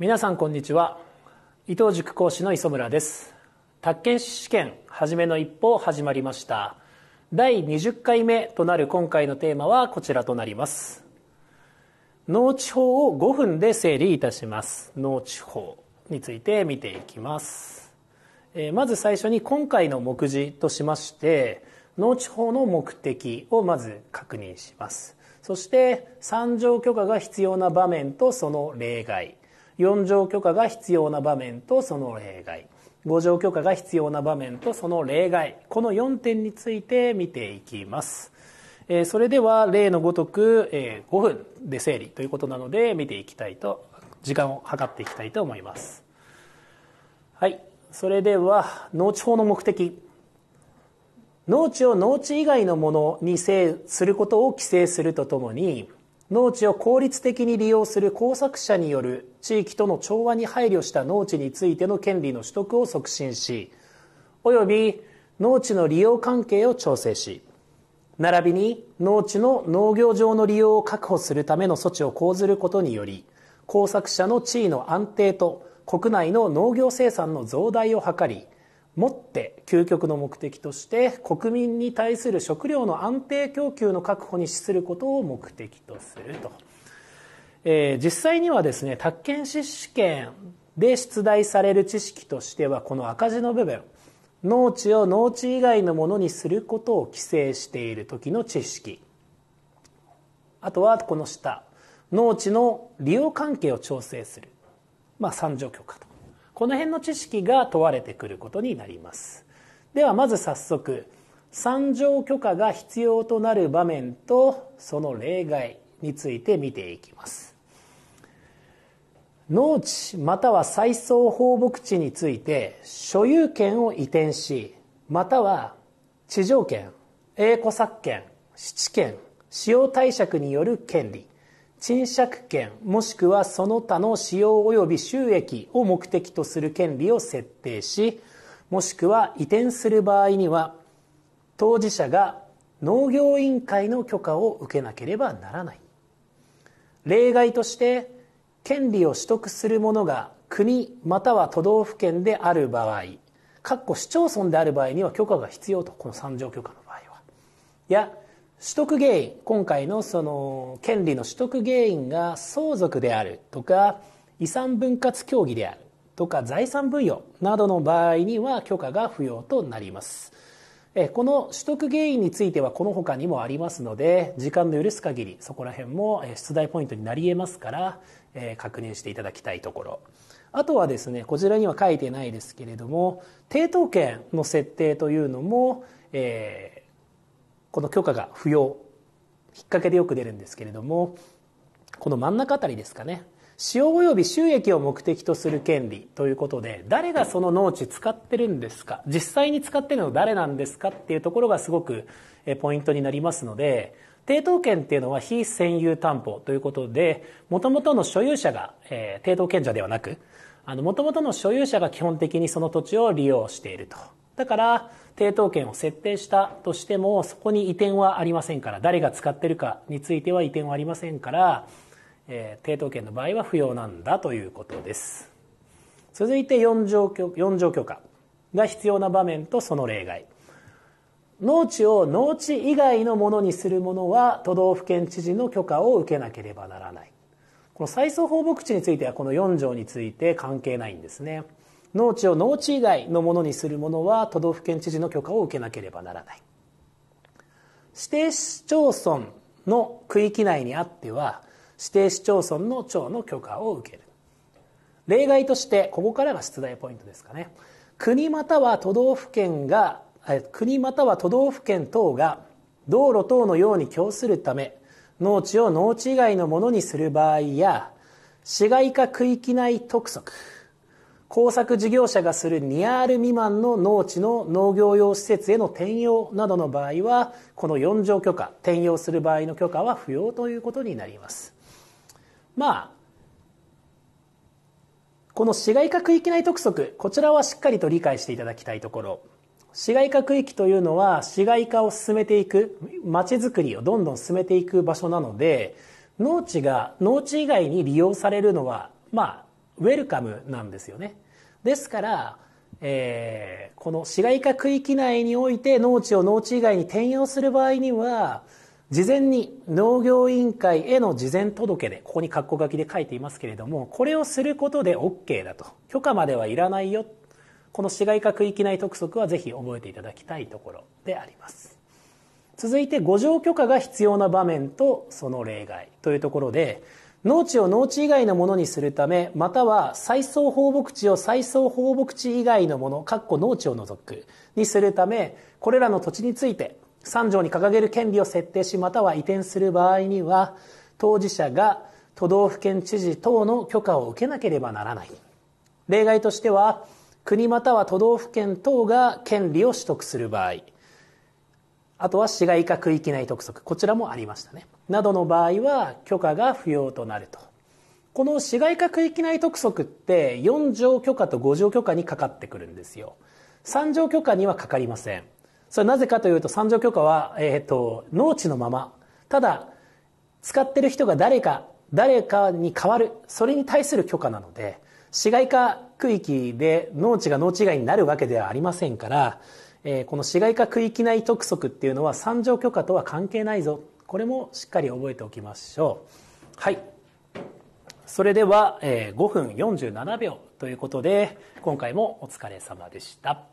皆さんこんにちは伊藤塾講師の磯村です宅建試験はじめの一歩始まりました第20回目となる今回のテーマはこちらとなります農地法を5分で整理いたします農地法について見ていきますまず最初に今回の目次としまして農地法の目的をまず確認しますそして三条許可が必要な場面とその例外4条許可が必要な場面とその例外5条許可が必要な場面とその例外この4点について見ていきますそれでは例のごとく5分で整理ということなので見ていきたいと時間を計っていきたいと思いますはいそれでは農地法の目的農地を農地以外のものにすることを規制するとともに農地を効率的に利用する耕作者による地域との調和に配慮した農地についての権利の取得を促進し及び農地の利用関係を調整し並びに農地の農業上の利用を確保するための措置を講ずることにより耕作者の地位の安定と国内の農業生産の増大を図り持って究極の目的として国民に対する食料の安定供給の確保に資することを目的とすると、えー、実際にはですね宅建士試験で出題される知識としてはこの赤字の部分農地を農地以外のものにすることを規制している時の知識あとはこの下農地の利用関係を調整する、まあ、三条許可とこの辺の知識が問われてくることになりますではまず早速参上許可が必要となる場面とその例外について見ていきます農地または再送放牧地について所有権を移転しまたは地上権栄固作権七権使用貸借による権利賃借権もしくはその他の使用及び収益を目的とする権利を設定しもしくは移転する場合には当事者が農業委員会の許可を受けなければならない例外として権利を取得する者が国または都道府県である場合かっこ市町村である場合には許可が必要とこの三条許可の場合はや取得原因今回のその権利の取得原因が相続であるとか遺産分割協議であるとか財産分与などの場合には許可が不要となりますこの取得原因についてはこの他にもありますので時間の許す限りそこら辺も出題ポイントになり得ますから確認していただきたいところあとはですねこちらには書いてないですけれども抵当権の設定というのも、えーこの許可が不要引っ掛けでよく出るんですけれどもこの真ん中あたりですかね使用及び収益を目的とする権利ということで誰がその農地使ってるんですか実際に使ってるの誰なんですかっていうところがすごくポイントになりますので抵当権っていうのは非占有担保ということでもともとの所有者が、抵当権者ではなくもともとの所有者が基本的にその土地を利用していると。だから抵当権を設定したとしてもそこに移転はありませんから誰が使ってるかについては移転はありませんから、えー、抵当権の場合は不要なんだということです続いて4条許4条許可が必要な場面とその例外農地を農地以外のものにするものは都道府県知事の許可を受けなければならないこの再送放牧地についてはこの4条について関係ないんですね農地を農地以外のものにするものは都道府県知事の許可を受けなければならない指定市町村の区域内にあっては指定市町村の町の許可を受ける例外としてここからが出題ポイントですかね国または都道府県が国または都道府県等が道路等のように供するため農地を農地以外のものにする場合や市街化区域内特措工作事業者がする2 r 未満の農地の農業用施設への転用などの場合はこの4条許可転用する場合の許可は不要ということになりますまあこの市街化区域内督促こちらはしっかりと理解していただきたいところ市街化区域というのは市街化を進めていく町づくりをどんどん進めていく場所なので農地が農地以外に利用されるのはまあウェルカムなんですよね。ですから、えー、この市街化区域内において農地を農地以外に転用する場合には事前に農業委員会への事前届でここに括弧書きで書いていますけれどもこれをすることで OK だと許可まではいらないよこの市街化区域内督促はぜひ覚えていただきたいところであります続いて五条許可が必要な場面とその例外というところで農地を農地以外のものにするため、または再送放牧地を再送放牧地以外のもの、かっこ農地を除くにするため、これらの土地について、三条に掲げる権利を設定し、または移転する場合には、当事者が都道府県知事等の許可を受けなければならない。例外としては、国または都道府県等が権利を取得する場合、あとは市街化区域内督促、こちらもありましたね。などの場合は許可が不要となると。この市街化区域内督促って4条許可と5条許可にかかってくるんですよ。3条許可にはかかりません。それなぜかというと3条許可は、えっ、ー、と、農地のまま。ただ、使ってる人が誰か、誰かに変わる。それに対する許可なので、市街化区域で農地が農地以外になるわけではありませんから、えこの市街化区域内督促っていうのは三条許可とは関係ないぞこれもしっかり覚えておきましょうはいそれでは、え5分47秒ということで今回もお疲れ様でした。